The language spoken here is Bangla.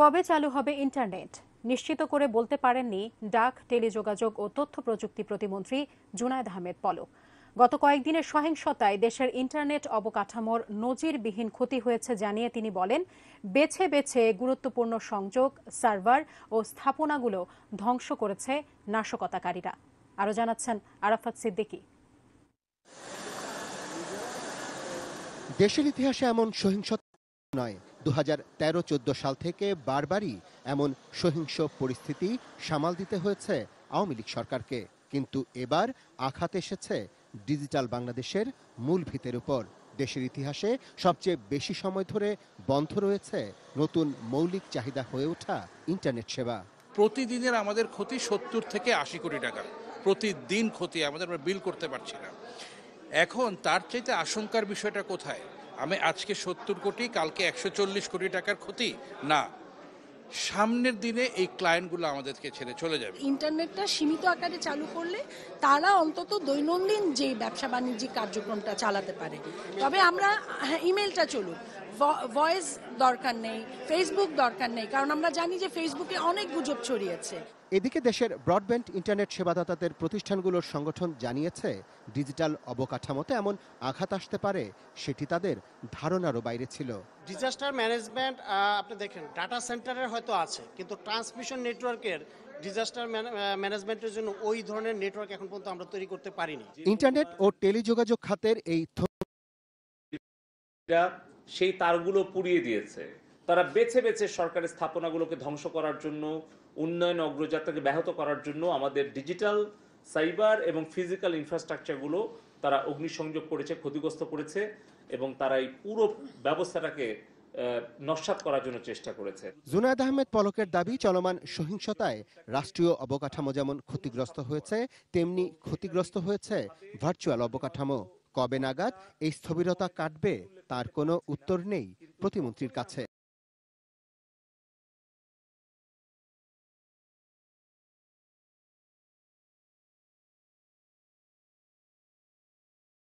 কবে চালু হবে ইন্টারনেট নিশ্চিত করে বলতে পারেননি ডাক টেলিযোগাযোগ ও তথ্য প্রযুক্তি প্রতিমন্ত্রী জুনায়দ আহমেদ পলক গত কয়েকদিনের সহিংসতায় দেশের ইন্টারনেট অবকাঠামোর নজিরবিহীন ক্ষতি হয়েছে জানিয়ে তিনি বলেন বেছে বেছে গুরুত্বপূর্ণ সংযোগ সার্ভার ও স্থাপনাগুলো ধ্বংস করেছে নাশকতাকারীরা আরও জানাচ্ছেন আরাফাত সিদ্দিকী দেশের ইতিহাসে এমন সহিংসতা নয় দু হাজার তেরো চোদ্দো সাল থেকে বারবারই এমন সহিংস পরিস্থিতি সামাল দিতে হয়েছে আওয়ামী লীগ সরকারকে কিন্তু এবার আঘাত এসেছে ডিজিটাল বাংলাদেশের মূল ভিতের উপর দেশের ইতিহাসে সবচেয়ে বেশি সময় ধরে বন্ধ রয়েছে নতুন মৌলিক চাহিদা হয়ে ওঠা ইন্টারনেট সেবা প্রতিদিনের আমাদের ক্ষতি সত্তর থেকে আশি কোটি টাকা প্রতিদিন ক্ষতি আমাদের বিল করতে পারছি না এখন তার চাইতে আশঙ্কার বিষয়টা কোথায় আমি আজকে সত্তর কোটি কালকে একশো চল্লিশ কোটি টাকার ক্ষতি না সামনের দিনে এই ক্লায়েন্টগুলো আমাদেরকে ছেড়ে চলে যাবে ইন্টারনেটটা সীমিত আকারে চালু করলে তারা অন্তত দৈনন্দিন যে ব্যবসা বাণিজ্যিক কার্যক্রমটা চালাতে পারে তবে আমরা হ্যাঁ ইমেলটা চলুক ভয়েস দরকার নেই ফেসবুক দরকার নেই কারণ আমরা জানি যে ফেসবুকে অনেক গুজব ছড়িয়েছে এদিকে দেশের ব্রডব্যান্ড ইন্টারনেট সেবাদাতাদের প্রতিষ্ঠানগুলোর সংগঠন জানিয়েছে ডিজিটাল অবকাঠামোতে এমন আঘাত আসতে পারে সেটি তাদের ধারণারও বাইরে ছিল ডিজাস্টার ম্যানেজমেন্ট আপনি দেখেন ডাটা সেন্টারের হয়তো আছে কিন্তু ট্রান্সমিশন নেটওয়ার্কের ডিজাস্টার ম্যানেজমেন্টের জন্য ওই ধরনের নেটওয়ার্ক এখন পর্যন্ত আমরা তৈরি করতে পারিনি ইন্টারনেট ও টেলিযোগাযোগ খাতের এই সেই তারগুলো পুড়িয়ে দিয়েছে তারা বেছে বেছে সরকারের স্থাপনাগুলোকে ধ্বংস করার জন্য উন্নয়ন অগ্রযাত্রাকে ব্যাহত করার জন্য আমাদের ডিজিটাল সাইবার এবং ফিজিক্যাল ইনফ্রাস্ট্রাকচারগুলো তারা অগ্নিসংযোগ করেছে ক্ষতিগ্রস্ত করেছে এবং তারা এই পুরো ব্যবস্থাটাকে নস্বাত করার জন্য চেষ্টা করেছে জুনায়দ আহমেদ পলকের দাবি চলমান সহিংসতায় রাষ্ট্রীয় অবকাঠামো যেমন ক্ষতিগ্রস্ত হয়েছে তেমনি ক্ষতিগ্রস্ত হয়েছে ভার্চুয়াল অবকাঠামো কবে নাগাদ এই স্থবিরতা কাটবে তার কোনো উত্তর নেই প্রতিমন্ত্রীর কাছে